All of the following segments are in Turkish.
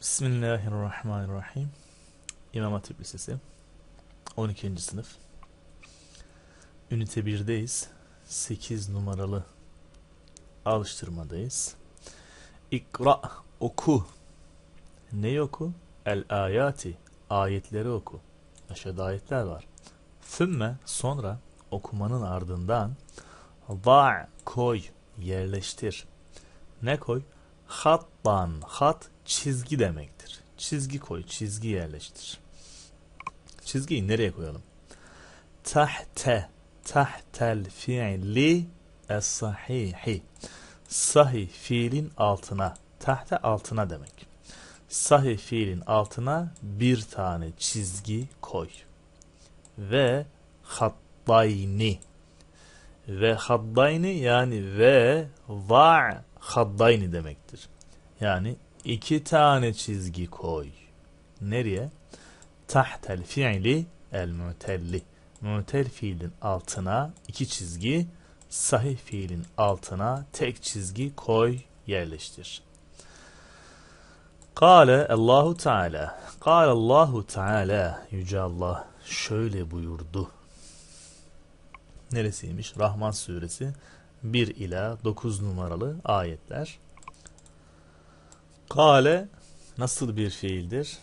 Bismillahirrahmanirrahim. İmam Hatip Lisesi 12. sınıf. Ünite 1'deyiz. 8 numaralı alıştırmadayız. İkra oku. Ne oku? El ayati. Ayetleri oku. Aşağıda ayetler var. Fümme sonra okumanın ardından va koy yerleştir. Ne koy? Hattan. Hat çizgi demektir. Çizgi koy. Çizgi yerleştir. Çizgiyi nereye koyalım? Tahte. Tahtel fiili es-sahihi. Sahih fiilin altına. Tahte altına demek. Sahih fiilin altına bir tane çizgi koy. Ve hattayni. Ve hattayni yani ve va haddayni demektir. Yani iki tane çizgi koy. Nereye? Tahtel fiili el mutelli. Mutel fiilin altına iki çizgi, sahih fiilin altına tek çizgi koy, yerleştir. Kale Allahu Teala. Kale Allahu Teala yüce Allah şöyle buyurdu. Neresiymiş? Rahman suresi 1 ila 9 numaralı ayetler. Kale nasıl bir fiildir?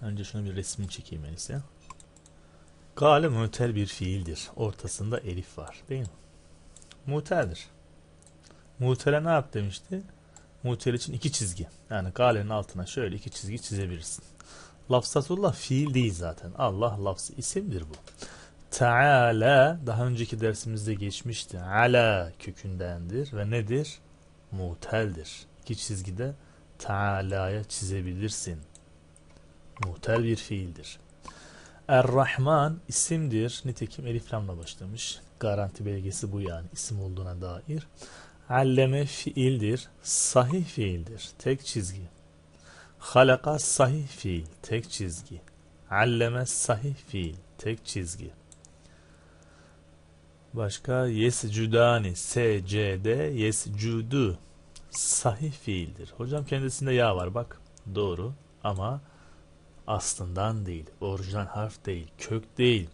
Önce şunu bir resmini çekeyim öyleyse. Kale mutel bir fiildir. Ortasında elif var değil mi? Muteldir. Mutele ne yap demişti? Mutel için iki çizgi. Yani kalenin altına şöyle iki çizgi çizebilirsin. Lafzatullah fiil değil zaten. Allah lafzı isimdir bu. Teala daha önceki dersimizde geçmişti. Ala kökündendir ve nedir? Muteldir. İki çizgide Teala'ya çizebilirsin. Muhtel bir fiildir. Er-Rahman isimdir. Nitekim eliflamla başlamış. Garanti belgesi bu yani isim olduğuna dair. Alleme fiildir. Sahih fiildir. Tek çizgi. Halaka sahih fiil. Tek çizgi. Alleme sahih fiil. Tek çizgi. Başka yescudani S C D yescudu sahih fiildir. Hocam kendisinde yağ var bak. Doğru ama aslından değil. Orijinal harf değil. Kök değil.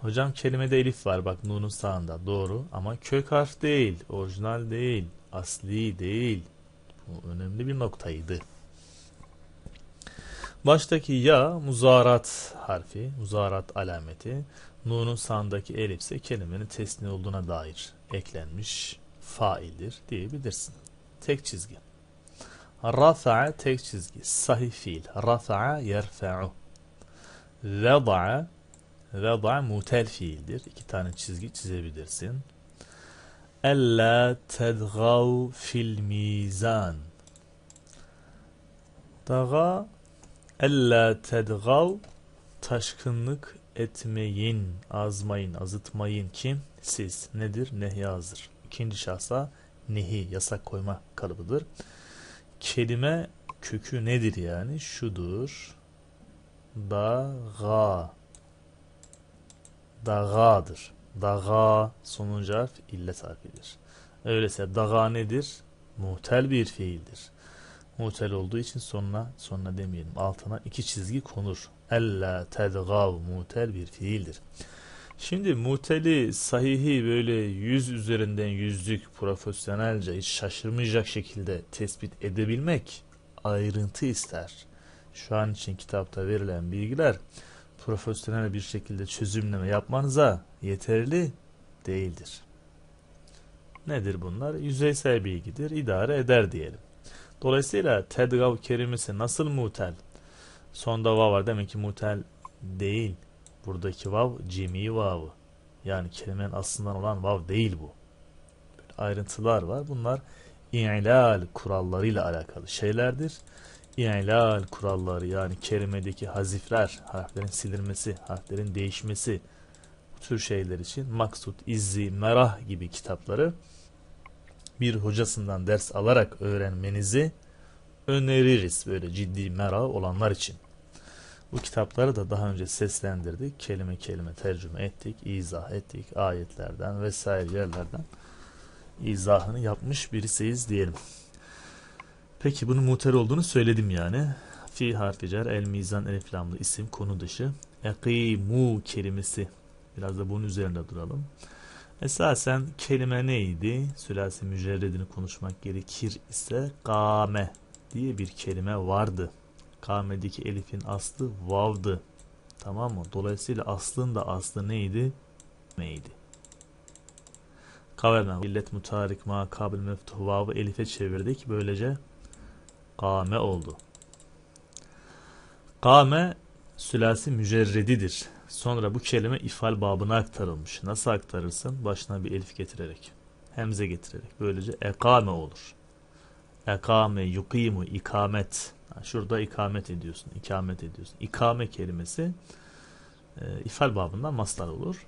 Hocam kelimede elif var bak nunun sağında. Doğru ama kök harf değil. Orijinal değil. Asli değil. Bu önemli bir noktaydı. Baştaki ya muzarat harfi, muzarat alameti. Nun'un sağındaki elif kelimenin tesni olduğuna dair eklenmiş faildir diyebilirsin. Tek çizgi. Rafa'a tek çizgi. Sahih fiil. Rafa'a yerfa'u. Veda'a Veda'a mutel fiildir. İki tane çizgi çizebilirsin. Ella tedgav fil mizan. Daga Ella tedgal taşkınlık etmeyin, azmayın, azıtmayın. ki Siz. Nedir? hazır. İkinci şahsa nehi, yasak koyma kalıbıdır. Kelime kökü nedir yani? Şudur. Dağa, dağadır. Dağa sonuncu harf illet harfidir. Öyleyse dağa nedir? Muhtel bir fiildir mutel olduğu için sonuna sonuna demeyelim altına iki çizgi konur. Ella tedgav mutel bir fiildir. Şimdi muteli sahihi böyle yüz üzerinden yüzlük profesyonelce hiç şaşırmayacak şekilde tespit edebilmek ayrıntı ister. Şu an için kitapta verilen bilgiler profesyonel bir şekilde çözümleme yapmanıza yeterli değildir. Nedir bunlar? Yüzeysel bilgidir, idare eder diyelim. Dolayısıyla tedgav kelimesi nasıl mutel? Sonda vav var. Demek ki mutel değil. Buradaki vav cimi vavı. Yani kelimenin aslından olan vav değil bu. Böyle ayrıntılar var. Bunlar i'lal kurallarıyla alakalı şeylerdir. İ'lal kuralları yani kelimedeki hazifler, harflerin silinmesi, harflerin değişmesi bu tür şeyler için maksut, izzi, merah gibi kitapları bir hocasından ders alarak öğrenmenizi öneririz böyle ciddi merak olanlar için. Bu kitapları da daha önce seslendirdik. Kelime kelime tercüme ettik, izah ettik ayetlerden vesaire yerlerden izahını yapmış birisiyiz diyelim. Peki bunun muhter olduğunu söyledim yani. Fi harfi cer, el mizan, el lamlı isim konu dışı. Ekimu kelimesi. Biraz da bunun üzerinde duralım. Esasen kelime neydi? Sülasi mücerredini konuşmak gerekir ise "kame" diye bir kelime vardı. Kame'deki elifin aslı vavdı. Tamam mı? Dolayısıyla aslın da aslı neydi? Meydi. Kaverna illet mutarik ma kabil meftuh vavı elife çevirdik. Böylece kame oldu. Kame sülasi mücerredidir. Sonra bu kelime ifal babına aktarılmış. Nasıl aktarırsın? Başına bir elif getirerek. Hemze getirerek. Böylece ekame olur. Ekame, yukimu, ikamet. Şurada ikamet ediyorsun, ikamet ediyorsun. İkame kelimesi e, ifal babından maslar olur.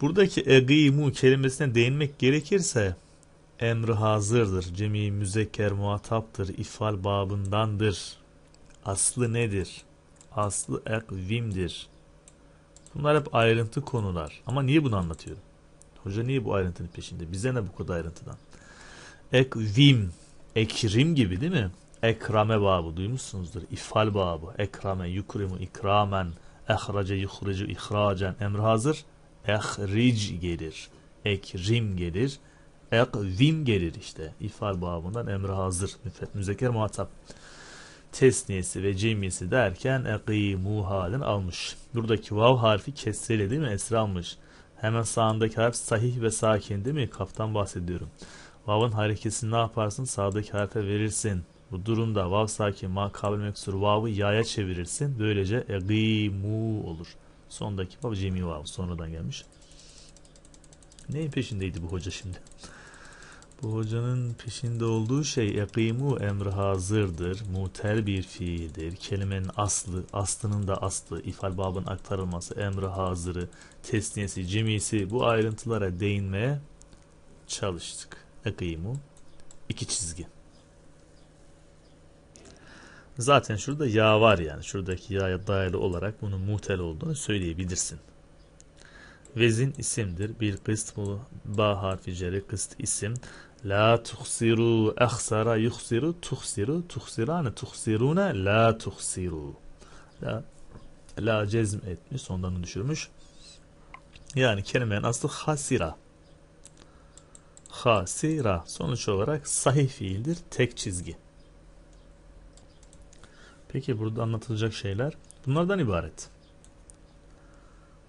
Buradaki egimu kelimesine değinmek gerekirse emri hazırdır. Cemi müzekker muhataptır. ifal babındandır. Aslı nedir? aslı ekvimdir. Bunlar hep ayrıntı konular. Ama niye bunu anlatıyorum? Hoca niye bu ayrıntının peşinde? Bize ne bu kadar ayrıntıdan? Ekvim. Ekrim gibi değil mi? Ekrame babı duymuşsunuzdur. İfal babı. Ekrame, yukrimu, ikramen. Ehrace, yuhricu, ihracen. Emri hazır. Ehric gelir. Ekrim gelir. Ekvim gelir işte. İfal babından emri hazır. müzeker muhatap tesniyesi ve cemiyesi derken ekimu halin almış. Buradaki vav harfi kesseli değil mi? Esra almış. Hemen sağındaki harf sahih ve sakin değil mi? Kaftan bahsediyorum. Vav'ın hareketini ne yaparsın? Sağdaki harfe verirsin. Bu durumda vav sakin, makabil meksur vav'ı yaya çevirirsin. Böylece egimu olur. Sondaki vav cemi vav sonradan gelmiş. Neyin peşindeydi bu hoca şimdi? Bu hocanın peşinde olduğu şey yakimu emri hazırdır. Mutel bir fiildir. Kelimenin aslı, aslının da aslı, ifal babın aktarılması, emri hazırı, tesniyesi, cemisi bu ayrıntılara değinmeye çalıştık. Yakimu iki çizgi. Zaten şurada ya var yani. Şuradaki ya'ya dayalı olarak bunun muhtel olduğunu söyleyebilirsin. Vezin isimdir. Bir kıst bu ba harfi ceri kıst isim. La tuhsiru ahsara yuhsiru tuhsiru tuhsirane hani tuhsirune la tuhsiru. La, la cezm etmiş sonlarını düşürmüş. Yani kelimenin aslı hasira. Hasira sonuç olarak sahih fiildir tek çizgi. Peki burada anlatılacak şeyler bunlardan ibaret.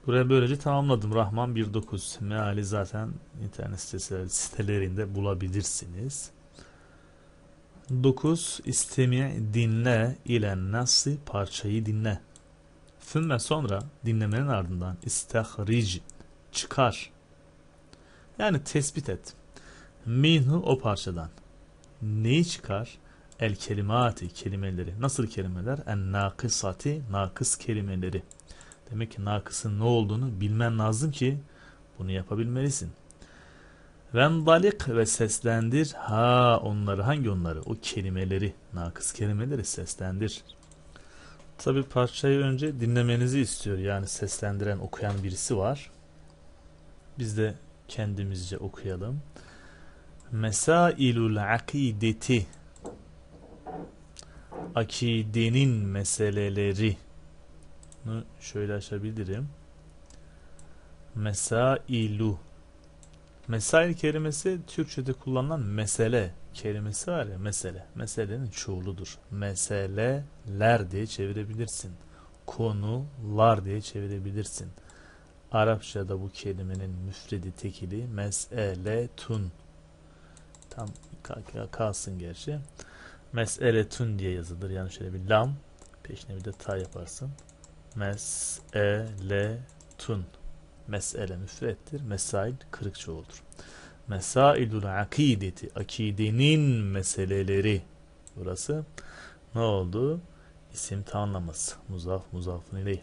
Buraya böylece tamamladım. Rahman 1.9 meali zaten internet sitelerinde bulabilirsiniz. 9. İstemi dinle ile nasıl parçayı dinle. Sümme sonra dinlemenin ardından istihric çıkar. Yani tespit et. Minhu o parçadan. Neyi çıkar? El kelimati kelimeleri. Nasıl kelimeler? En nakısati nakıs kelimeleri. Demek ki nakısın ne olduğunu bilmen lazım ki bunu yapabilmelisin. Vendalik ve seslendir. Ha onları hangi onları? O kelimeleri, nakıs kelimeleri seslendir. Tabi parçayı önce dinlemenizi istiyor. Yani seslendiren, okuyan birisi var. Biz de kendimizce okuyalım. Mesailul akideti Akidenin meseleleri bunu şöyle açabilirim. Mesailu. Mesail kelimesi Türkçe'de kullanılan mesele kelimesi var ya mesele. Meselenin çoğuludur. Meseleler diye çevirebilirsin. Konular diye çevirebilirsin. Arapçada bu kelimenin müfredi tekili meseletun. Tam kalsın gerçi. Meseletun diye yazılır. Yani şöyle bir lam peşine bir de ta yaparsın. Mes'eletun. Mes'ele müfrettir. Mesail kırık çoğuldur. Mesailul akideti. Akidenin meseleleri. Burası ne oldu? İsim tanlaması. Muzaf muzafın ileyh.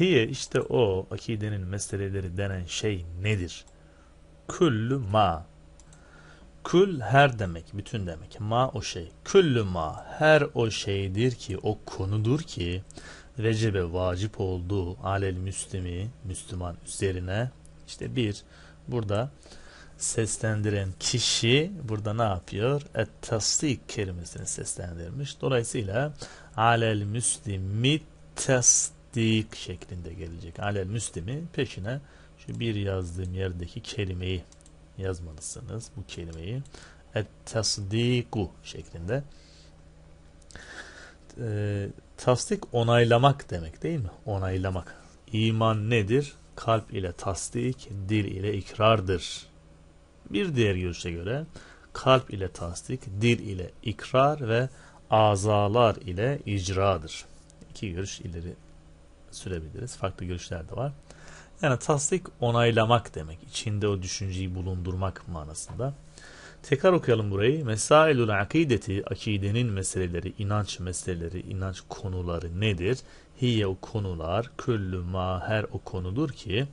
Hiye işte o akidenin meseleleri denen şey nedir? Küllü ma. Kül her demek, bütün demek. Ma o şey. Küllü ma her o şeydir ki, o konudur ki vecebe vacip olduğu alel müslimi Müslüman üzerine işte bir burada seslendiren kişi burada ne yapıyor? Et tasdik kelimesini seslendirmiş. Dolayısıyla alel müslimi tasdik şeklinde gelecek. Alel müslimi peşine şu bir yazdığım yerdeki kelimeyi yazmalısınız. Bu kelimeyi et tasdiku şeklinde e, tasdik onaylamak demek değil mi? Onaylamak. İman nedir? Kalp ile tasdik, dil ile ikrardır. Bir diğer görüşe göre kalp ile tasdik, dil ile ikrar ve azalar ile icradır. İki görüş ileri sürebiliriz. Farklı görüşler de var. Yani tasdik onaylamak demek. İçinde o düşünceyi bulundurmak manasında. Tekrar okuyalım burayı. Mesailul akideti, akidenin meseleleri, inanç meseleleri, inanç konuları nedir? Hiye o konular, küllü ma her o konudur ki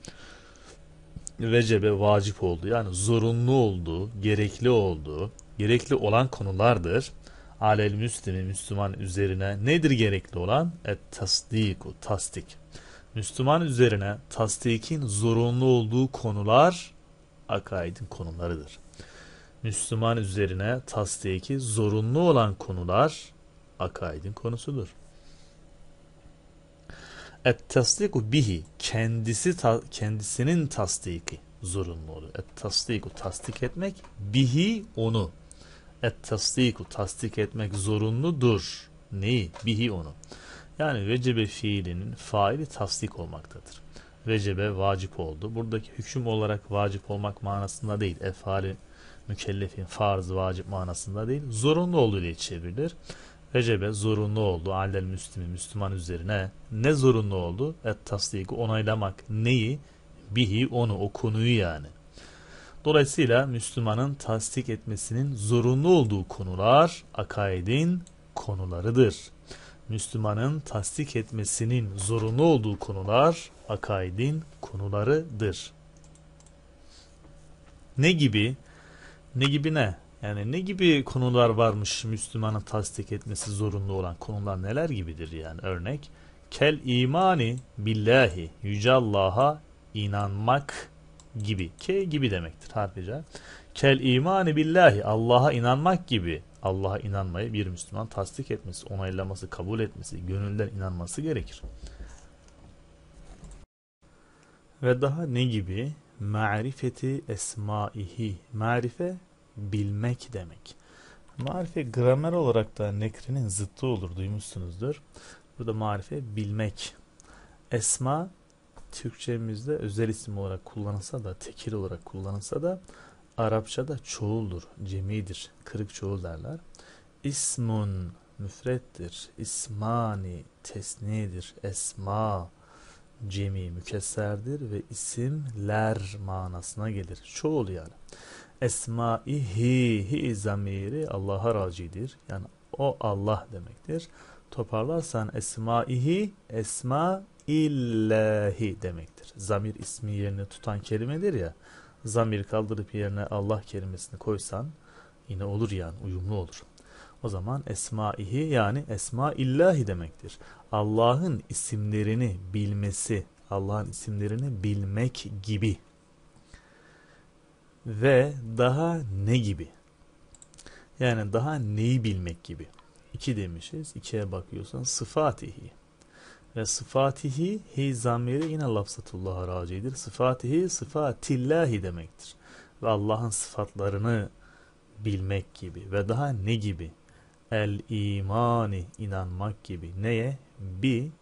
vecebe vacip oldu. Yani zorunlu oldu, gerekli oldu. Gerekli olan konulardır. Alel müslimi, Müslüman üzerine nedir gerekli olan? Et o tasdik. Müslüman üzerine tasdikin zorunlu olduğu konular akaidin konularıdır. Müslüman üzerine tasdiki zorunlu olan konular akaidin konusudur. Et tasdiku bihi kendisi ta, kendisinin tasdiki zorunlu olur. Et tasdiku tasdik etmek bihi onu. Et tasdiku tasdik etmek zorunludur. Neyi? Bihi onu. Yani vecebe fiilinin faili tasdik olmaktadır. Vecebe vacip oldu. Buradaki hüküm olarak vacip olmak manasında değil. Efali mükellefin farz vacip manasında değil zorunlu olduğu ile çevrilir. Recebe zorunlu oldu. Alel müslimi Müslüman üzerine ne zorunlu oldu? Et tasdik onaylamak neyi? Bihi onu o konuyu yani. Dolayısıyla Müslümanın tasdik etmesinin zorunlu olduğu konular akaidin konularıdır. Müslümanın tasdik etmesinin zorunlu olduğu konular akaidin konularıdır. Ne gibi? Ne gibi ne? Yani ne gibi konular varmış Müslümanın tasdik etmesi zorunlu olan konular neler gibidir yani örnek? Kel imani billahi yüce Allah'a inanmak gibi. K gibi demektir harfice. Kel imani billahi Allah'a inanmak gibi. Allah'a inanmayı bir Müslüman tasdik etmesi, onaylaması, kabul etmesi, gönülden inanması gerekir. Ve daha ne gibi? marifeti esmaihi. Marife bilmek demek. Marife gramer olarak da nekrinin zıttı olur duymuşsunuzdur. Burada marife bilmek. Esma Türkçemizde özel isim olarak kullanılsa da tekil olarak kullanılsa da Arapçada çoğuldur, cemidir, kırık çoğul derler. İsmun müfrettir, ismani tesnidir, esma cemi mükesserdir ve isimler manasına gelir. Çoğul yani. Esma-ihi zamiri Allah'a racidir. Yani o Allah demektir. Toparlarsan ihi esma illahi demektir. Zamir ismi yerine tutan kelimedir ya. Zamir kaldırıp yerine Allah kelimesini koysan yine olur yani uyumlu olur. O zaman esma-ihi yani esma illahi demektir. Allah'ın isimlerini bilmesi, Allah'ın isimlerini bilmek gibi ve daha ne gibi? Yani daha neyi bilmek gibi? İki demişiz. İkiye bakıyorsan sıfatihi. Ve sıfatihi hi zamiri yine lafzatullah'a racidir. Sıfatihi sıfatillahi demektir. Ve Allah'ın sıfatlarını bilmek gibi ve daha ne gibi? El imani inanmak gibi. Neye? bi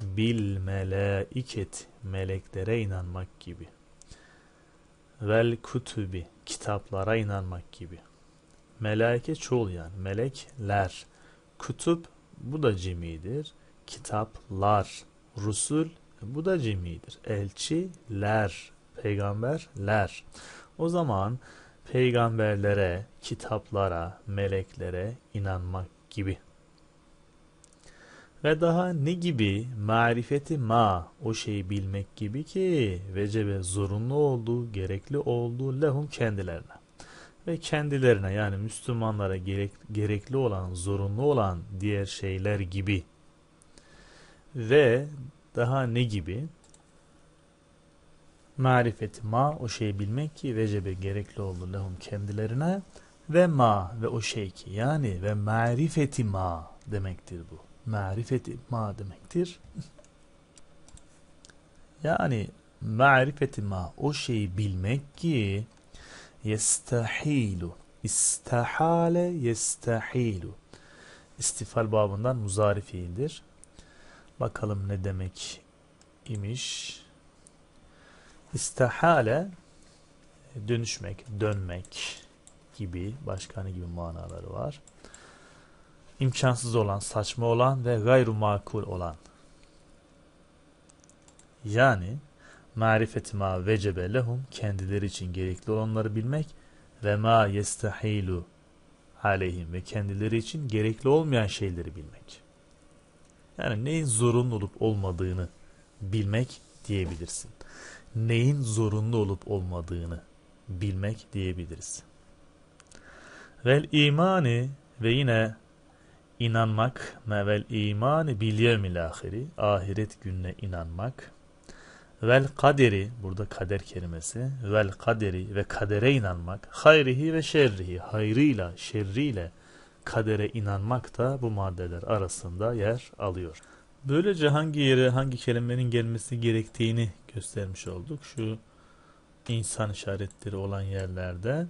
bil meleiket meleklere inanmak gibi vel kutubi kitaplara inanmak gibi Meleke çoğul yani melekler kutup bu da cimidir. kitaplar rusul bu da cimidir. elçiler peygamberler o zaman peygamberlere kitaplara meleklere inanmak gibi ve daha ne gibi marifeti ma o şeyi bilmek gibi ki vecebe zorunlu olduğu, gerekli olduğu lehum kendilerine. Ve kendilerine yani Müslümanlara gerek, gerekli olan, zorunlu olan diğer şeyler gibi. Ve daha ne gibi? Marifeti ma o şeyi bilmek ki vecebe gerekli oldu lehum kendilerine ve ma ve o şey ki yani ve marifeti ma demektir bu marifeti ma demektir. yani marifeti ma o şeyi bilmek ki yestahilu istahale yestahilu istifal babından muzari fiildir. Bakalım ne demek imiş. İstahale dönüşmek, dönmek gibi başka ne gibi manaları var imkansız olan, saçma olan ve gayru makul olan. Yani marifeti ma vecebe lehum kendileri için gerekli olanları bilmek ve ma yestahilu aleyhim ve kendileri için gerekli olmayan şeyleri bilmek. Yani neyin zorunlu olup olmadığını bilmek diyebilirsin. Neyin zorunlu olup olmadığını bilmek diyebilirsin. Vel imani ve yine inanmak mevel imani bil yevmil ahiret gününe inanmak vel kaderi burada kader kelimesi vel kaderi ve kadere inanmak hayrihi ve şerrihi hayrıyla şerriyle kadere inanmak da bu maddeler arasında yer alıyor. Böylece hangi yere hangi kelimenin gelmesi gerektiğini göstermiş olduk. Şu insan işaretleri olan yerlerde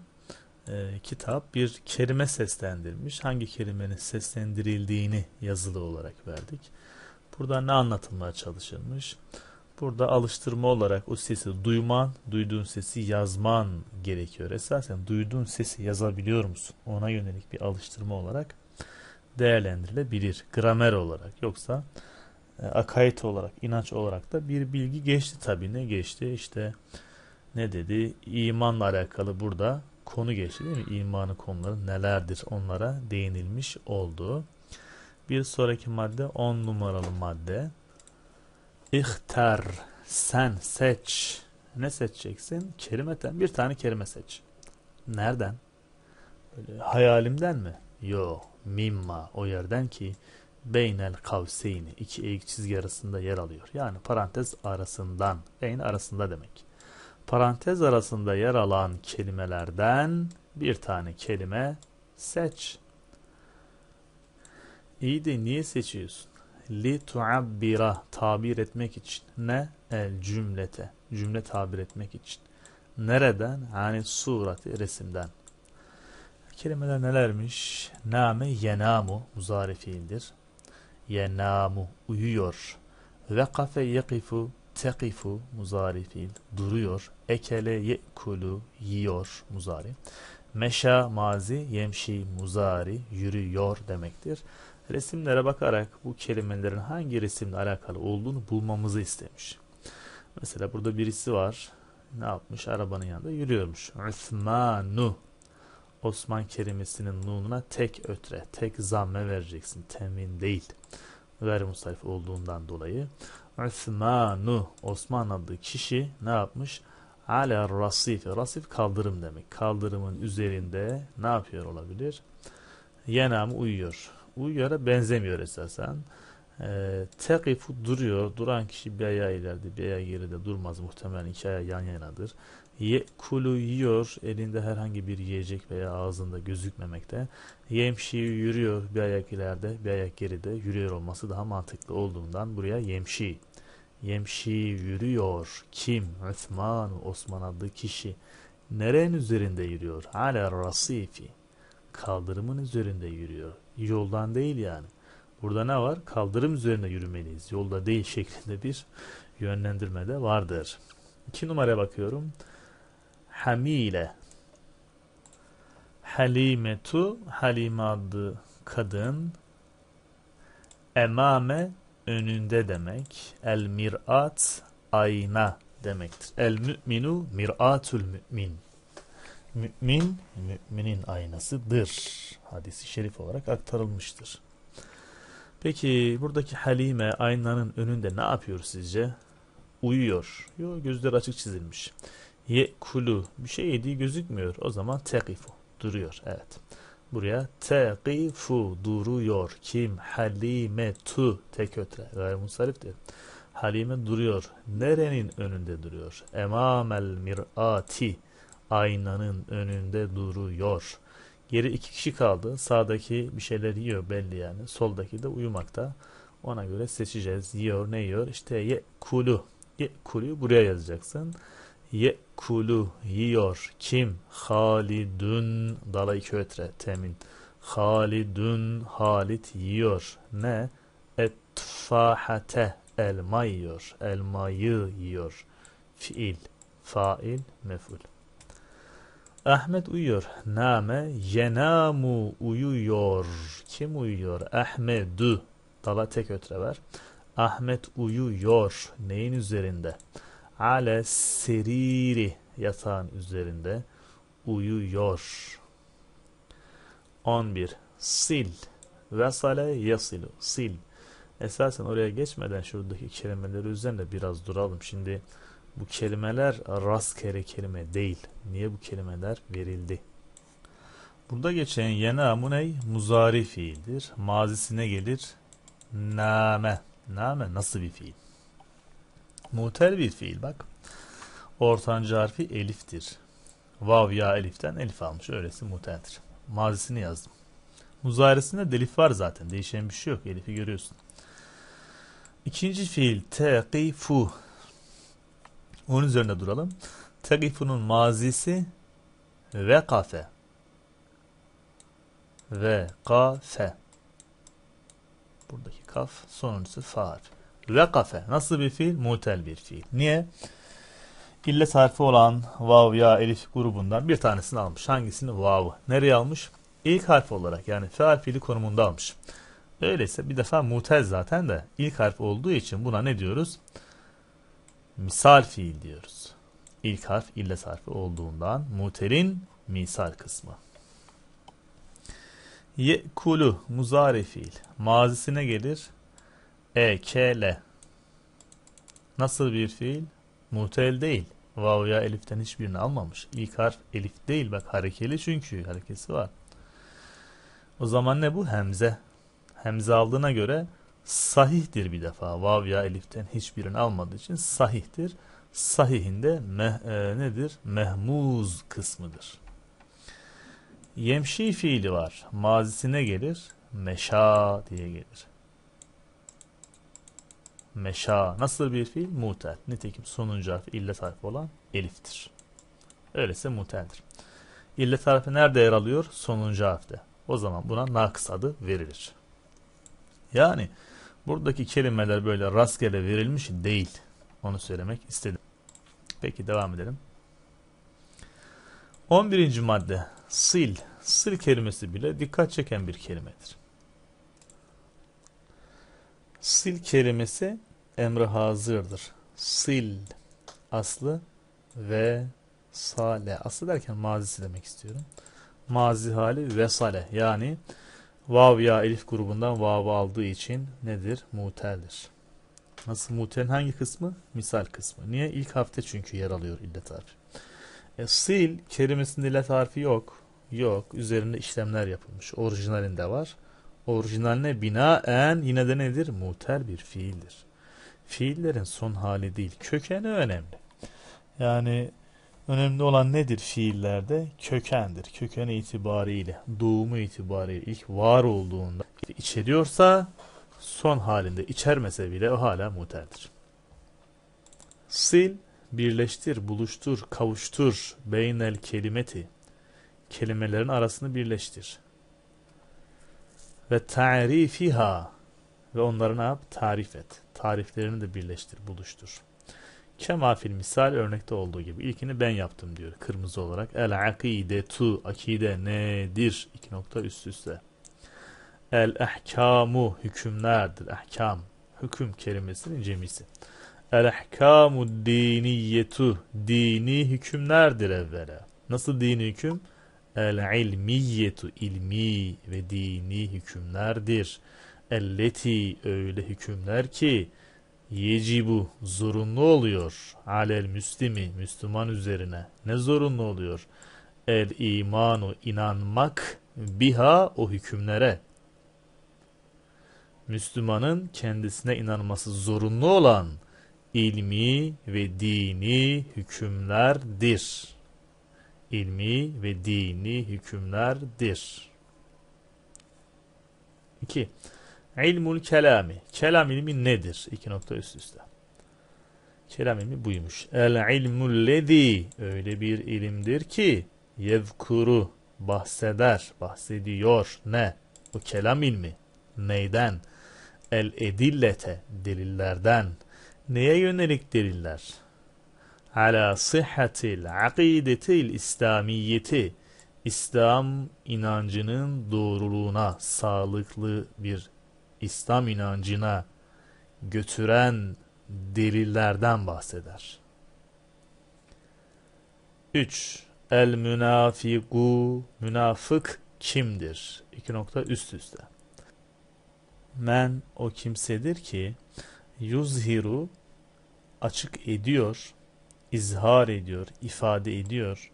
e, kitap bir kerime seslendirmiş. Hangi kelimenin seslendirildiğini yazılı olarak verdik. Burada ne anlatılmaya çalışılmış? Burada alıştırma olarak o sesi duyman, duyduğun sesi yazman gerekiyor. Esasen duyduğun sesi yazabiliyor musun? Ona yönelik bir alıştırma olarak değerlendirilebilir. Gramer olarak yoksa e, akayet olarak, inanç olarak da bir bilgi geçti tabii. Ne geçti? İşte ne dedi? İmanla alakalı burada konu geçti değil mi? İmanı konuları nelerdir onlara değinilmiş oldu. Bir sonraki madde 10 numaralı madde. İhtar sen seç. Ne seçeceksin? Kelimeten bir tane kelime seç. Nereden? Böyle hayalimden mi? Yo, mimma o yerden ki beynel kavseyni iki eğik çizgi arasında yer alıyor. Yani parantez arasından, beyin arasında demek parantez arasında yer alan kelimelerden bir tane kelime seç. İyi de niye seçiyorsun? Li tuabbira tabir etmek için. Ne? El cümlete. Cümle tabir etmek için. Nereden? Yani surati resimden. Kelimeler nelermiş? Name yenamu muzari fiildir. Yenamu uyuyor. Vekafe yekifu Tekifu muzari fiil. Duruyor. Ekele yekulu yiyor muzari. Meşa mazi yemşi muzari yürüyor demektir. Resimlere bakarak bu kelimelerin hangi resimle alakalı olduğunu bulmamızı istemiş. Mesela burada birisi var. Ne yapmış? Arabanın yanında yürüyormuş. Osmanu. Osman kelimesinin nununa tek ötre, tek zamme vereceksin. Temin değil. ver Gayrimustarif olduğundan dolayı. Osmanu Osman adlı kişi ne yapmış? Ala rasif. Rasif kaldırım demek. Kaldırımın üzerinde ne yapıyor olabilir? Yenam uyuyor. Uyuyora benzemiyor esasen. Ee, tekifu duruyor. Duran kişi bir ayağı ileride bir ayağı geride durmaz. Muhtemelen iki ayağı yan yanadır. Ye'kulu yiyor elinde herhangi bir yiyecek veya ağzında gözükmemekte. Yemşi yürüyor bir ayak ileride bir ayak geride yürüyor olması daha mantıklı olduğundan buraya yemşi. Yemşi yürüyor. Kim? Osman, Osman adlı kişi. Nerenin üzerinde yürüyor? Hala rasifi. Kaldırımın üzerinde yürüyor. Yoldan değil yani. Burada ne var? Kaldırım üzerinde yürümeliyiz. Yolda değil şeklinde bir yönlendirme de vardır. İki numaraya bakıyorum. Hamile. Halimetu Halime adlı kadın. Emame önünde demek. El mirat ayna demektir. El müminu miratul mümin. Mümin, müminin aynasıdır. Hadisi şerif olarak aktarılmıştır. Peki buradaki Halime aynanın önünde ne yapıyor sizce? Uyuyor. Yo, gözleri açık çizilmiş. Ye kulu Bir şey yediği gözükmüyor. O zaman teqifu Duruyor. Evet. Buraya teqifu Duruyor. Kim? Halime tu. Tek ötre. Gayrimusarif diyor. Halime duruyor. Nerenin önünde duruyor? Emamel mirati. Aynanın önünde duruyor. Geri iki kişi kaldı. Sağdaki bir şeyler yiyor belli yani. Soldaki de uyumakta. Ona göre seçeceğiz. Yiyor ne yiyor? İşte ye kulu. Ye kulu buraya yazacaksın. Ye'kulu yiyor. Kim? Halidun. Dalayı kötre. Temin. Halidun. Halit yiyor. Ne? Etfahate. Elma yiyor. Elmayı yiyor. Fiil. Fail. Meful. Ahmet uyuyor. Name yenamu uyuyor. Kim uyuyor? Ahmedu. Dala tek ötre ver. Ahmet uyuyor. Neyin üzerinde? ale seriri yatağın üzerinde uyuyor. 11. Sil. Vesale yasilu. Sil. Esasen oraya geçmeden şuradaki kelimeleri üzerinde biraz duralım. Şimdi bu kelimeler rastgele kelime değil. Niye bu kelimeler verildi? Burada geçen yeni amuney muzari fiildir. Mazisine gelir name. Name nasıl bir fiil? Mutel bir fiil bak. Ortanca harfi eliftir. Vav ya eliften elif almış. Öylesi muhteldir. Mazisini yazdım. Muzaresinde delif var zaten. Değişen bir şey yok. Elifi görüyorsun. İkinci fiil teqifu. Onun üzerinde duralım. Teqifu'nun mazisi ve kafe. Ve kafe. Buradaki kaf sonuncusu fa harfi. Rekafe nasıl bir fiil? Mutel bir fiil. Niye? İllet harfi olan vav ya elif grubundan bir tanesini almış. Hangisini? Vav. Nereye almış? İlk harf olarak yani feal fiili konumunda almış. Öyleyse bir defa mutel zaten de ilk harf olduğu için buna ne diyoruz? Misal fiil diyoruz. İlk harf illet harfi olduğundan mutelin misal kısmı. ye kulu muzari fiil. Mazisine gelir ekele nasıl bir fiil? Muhtel değil. Vav ya eliften hiçbirini almamış. İlk harf elif değil. Bak harekeli çünkü. Harekesi var. O zaman ne bu? Hemze. Hemze aldığına göre sahihtir bir defa. Vav ya eliften hiçbirini almadığı için sahihtir. Sahihinde meh, e, nedir? Mehmuz kısmıdır. Yemşi fiili var. Mazisine gelir. Meşa diye gelir meşa nasıl bir fiil? Mutel. Nitekim sonuncu harfi illet harfi olan eliftir. Öyleyse muteldir. İllet harfi nerede yer alıyor? Sonuncu harfte. O zaman buna nakıs adı verilir. Yani buradaki kelimeler böyle rastgele verilmiş değil. Onu söylemek istedim. Peki devam edelim. 11. madde sil. Sil kelimesi bile dikkat çeken bir kelimedir. Sil kelimesi emre hazırdır. Sil aslı ve sale. Aslı derken mazisi demek istiyorum. Mazi hali ve sale. Yani vav ya elif grubundan vav aldığı için nedir? Muteldir. Nasıl mutelin hangi kısmı? Misal kısmı. Niye? İlk harfte çünkü yer alıyor illet harfi. E, sil kelimesinde illet harfi yok. Yok. Üzerinde işlemler yapılmış. Orijinalinde var. Orijinaline binaen yine de nedir? Muter bir fiildir. Fiillerin son hali değil, kökeni önemli. Yani önemli olan nedir fiillerde? Kökendir. Kökeni itibariyle, doğumu itibariyle ilk var olduğunda içeriyorsa son halinde içermese bile o hala muterdir. Sil, birleştir, buluştur, kavuştur beynel kelimeti. Kelimelerin arasını birleştir ve ta'rifiha ve onları ne yap? Tarif et. Tariflerini de birleştir, buluştur. Kema fil misal örnekte olduğu gibi. ilkini ben yaptım diyor kırmızı olarak. El akide tu akide nedir? İki nokta üst üste. El ehkamu hükümlerdir. Ehkam. Hüküm kelimesinin cemisi. El ehkamu diniyetu dini hükümlerdir evvela. Nasıl dini hüküm? El ilmiyetu ilmi ve dini hükümlerdir. Elleti öyle hükümler ki yecibu zorunlu oluyor. Alel müslimi Müslüman üzerine ne zorunlu oluyor? El imanu inanmak biha o hükümlere. Müslümanın kendisine inanması zorunlu olan ilmi ve dini hükümlerdir ilmi ve dini hükümlerdir. 2. İlmul kelami. Kelam ilmi nedir? İki nokta üst üste. Kelam ilmi buymuş. El ilmul ledi Öyle bir ilimdir ki yevkuru bahseder, bahsediyor. Ne? Bu kelam ilmi. Neyden? El edillete. Delillerden. Neye yönelik deliller? ala sıhhatil akidetil İslamiyeti İslam inancının doğruluğuna, sağlıklı bir İslam inancına götüren delillerden bahseder. 3. El münafiku münafık kimdir? 2 nokta üst üste. Men o kimsedir ki yuzhiru açık ediyor izhar ediyor, ifade ediyor.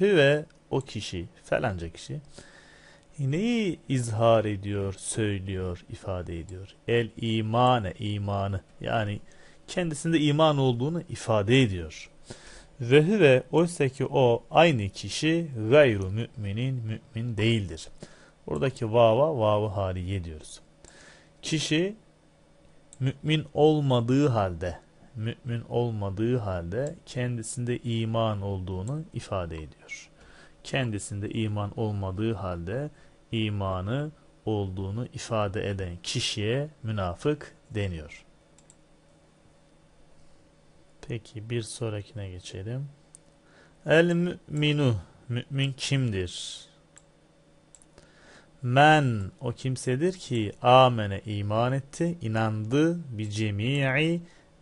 Hüve o kişi, falanca kişi. Neyi izhar ediyor, söylüyor, ifade ediyor? El imane, imanı. Yani kendisinde iman olduğunu ifade ediyor. Ve hüve oysa ki o aynı kişi gayru müminin mümin değildir. Buradaki vava vavı hali diyoruz. Kişi mümin olmadığı halde mümin olmadığı halde kendisinde iman olduğunu ifade ediyor. Kendisinde iman olmadığı halde imanı olduğunu ifade eden kişiye münafık deniyor. Peki bir sonrakine geçelim. El müminu mümin kimdir? Men o kimsedir ki amene iman etti, inandı bi cemii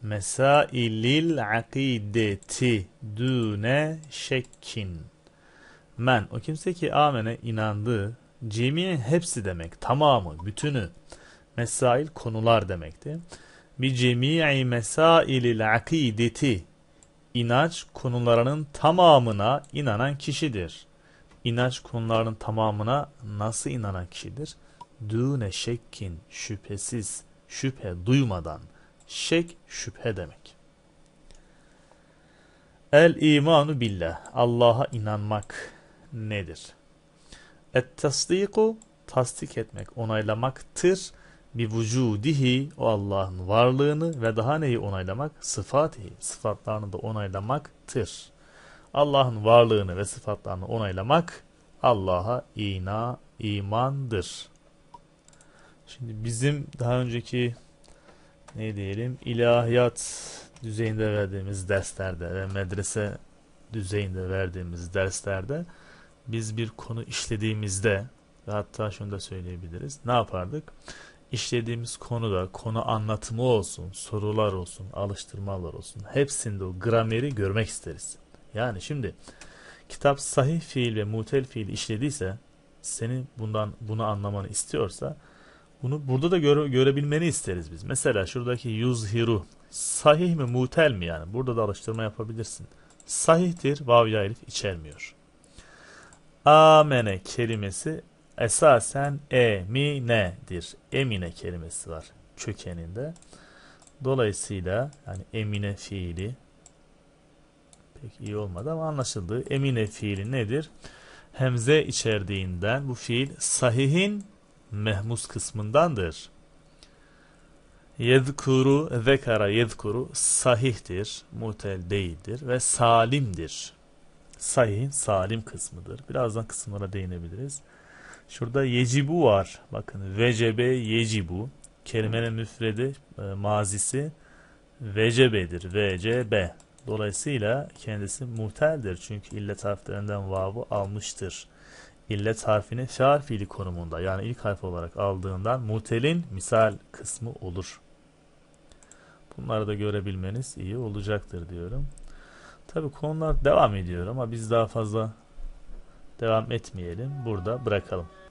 mesailil akideti düne şekkin. Men o kimse ki amene inandı cemiyen hepsi demek tamamı bütünü mesail konular demekti. Bir cemi'i mesailil akideti inanç konularının tamamına inanan kişidir. İnanç konularının tamamına nasıl inanan kişidir? Düne şekkin şüphesiz şüphe duymadan.'' Şek şüphe demek. El imanu billah. Allah'a inanmak nedir? Et tasdiku tasdik etmek, onaylamaktır. Bir vücudihi o Allah'ın varlığını ve daha neyi onaylamak? Sıfatihi, sıfatlarını da onaylamaktır. Allah'ın varlığını ve sıfatlarını onaylamak Allah'a ina imandır. Şimdi bizim daha önceki ne diyelim ilahiyat düzeyinde verdiğimiz derslerde ve medrese düzeyinde verdiğimiz derslerde biz bir konu işlediğimizde ve hatta şunu da söyleyebiliriz. Ne yapardık? İşlediğimiz konuda konu anlatımı olsun, sorular olsun, alıştırmalar olsun. Hepsinde o grameri görmek isteriz. Yani şimdi kitap sahih fiil ve mutel fiil işlediyse seni bundan bunu anlamanı istiyorsa bunu burada da göre, görebilmeni isteriz biz. Mesela şuradaki yuzhiru sahih mi mutel mi yani? Burada da araştırma yapabilirsin. Sahihtir vav ya elif içermiyor. Amene kelimesi esasen eminedir. Emine kelimesi var kökeninde. Dolayısıyla yani emine fiili pek iyi olmadı ama anlaşıldı. Emine fiili nedir? Hemze içerdiğinden bu fiil sahihin mehmus kısmındandır. Yezkuru zekara Yedkuru sahihtir, mutel değildir ve salimdir. Sahihin salim kısmıdır. Birazdan kısımlara değinebiliriz. Şurada yecibu var. Bakın vecebe yecibu. Kelimenin müfredi, e, mazisi vecebedir. Vecebe. Dolayısıyla kendisi muhteldir. Çünkü illet harflerinden vavu almıştır illet harfini şar fiili konumunda yani ilk harf olarak aldığından mutelin misal kısmı olur. Bunları da görebilmeniz iyi olacaktır diyorum. Tabi konular devam ediyor ama biz daha fazla devam etmeyelim. Burada bırakalım.